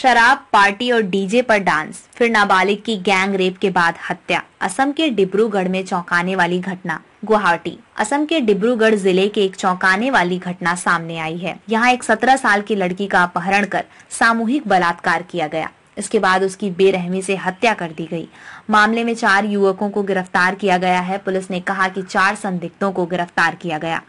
शराब पार्टी और डीजे पर डांस फिर नाबालिग की गैंग रेप के बाद हत्या असम के डिब्रूगढ़ में चौंकाने वाली घटना गुवाहाटी असम के डिब्रूगढ़ जिले के एक चौंकाने वाली घटना सामने आई है यहाँ एक सत्रह साल की लड़की का अपहरण कर सामूहिक बलात्कार किया गया इसके बाद उसकी बेरहमी से हत्या कर दी गई मामले में चार युवकों को गिरफ्तार किया गया है पुलिस ने कहा कि चार संदिग्धों को गिरफ्तार किया गया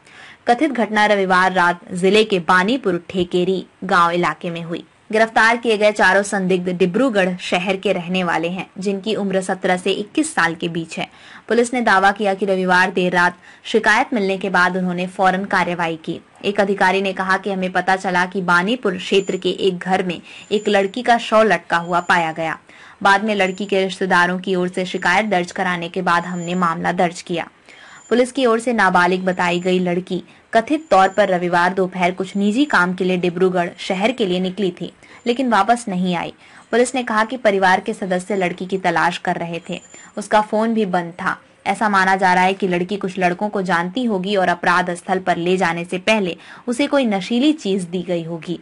कथित घटना रविवार रात जिले के बानीपुर ठेकेरी गांव इलाके में हुई गिरफ्तार किए गए चारों संदिग्ध डिब्रूगढ़ शहर के रहने वाले हैं जिनकी उम्र 17 से 21 साल के बीच है पुलिस ने दावा किया कि रविवार देर रात शिकायत मिलने के बाद उन्होंने फौरन कार्यवाही की एक अधिकारी ने कहा कि हमें पता चला कि बानीपुर क्षेत्र के एक घर में एक लड़की का शव लटका हुआ पाया गया बाद में लड़की के रिश्तेदारों की ओर से शिकायत दर्ज कराने के बाद हमने मामला दर्ज किया पुलिस की ओर से नाबालिग बताई गई लड़की कथित तौर पर रविवार दोपहर कुछ निजी काम के लिए डिब्रूगढ़ शहर के लिए निकली थी लेकिन वापस नहीं आई पुलिस ने कहा कि परिवार के सदस्य लड़की की तलाश कर रहे थे उसका फोन भी बंद था ऐसा माना जा रहा है कि लड़की कुछ लड़कों को जानती होगी और अपराध स्थल पर ले जाने से पहले उसे कोई नशीली चीज दी गई होगी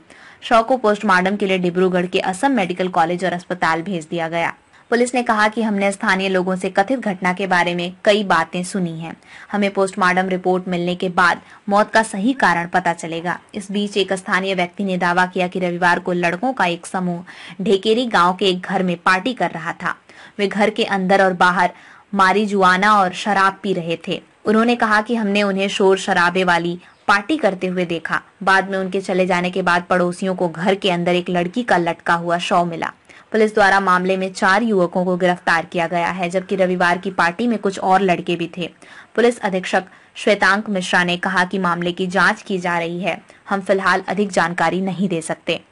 शव को पोस्टमार्टम के लिए डिब्रूगढ़ के असम मेडिकल कॉलेज और अस्पताल भेज दिया गया पुलिस ने कहा कि हमने स्थानीय लोगों से कथित घटना के बारे में कई बातें सुनी हैं हमें पोस्टमार्टम रिपोर्ट मिलने के बाद मौत का सही कारण पता चलेगा इस बीच एक स्थानीय व्यक्ति ने दावा किया कि रविवार को लड़कों का एक समूह ढेकेरी गाँव के एक घर में पार्टी कर रहा था वे घर के अंदर और बाहर मारी जुआना और शराब पी रहे थे उन्होंने कहा कि हमने उन्हें शोर शराबे वाली पार्टी करते हुए देखा बाद में उनके चले जाने के बाद पड़ोसियों को घर के अंदर एक लड़की का लटका हुआ शव मिला पुलिस द्वारा मामले में चार युवकों को गिरफ्तार किया गया है जबकि रविवार की पार्टी में कुछ और लड़के भी थे पुलिस अधीक्षक श्वेतांक मिश्रा ने कहा कि मामले की जांच की जा रही है हम फिलहाल अधिक जानकारी नहीं दे सकते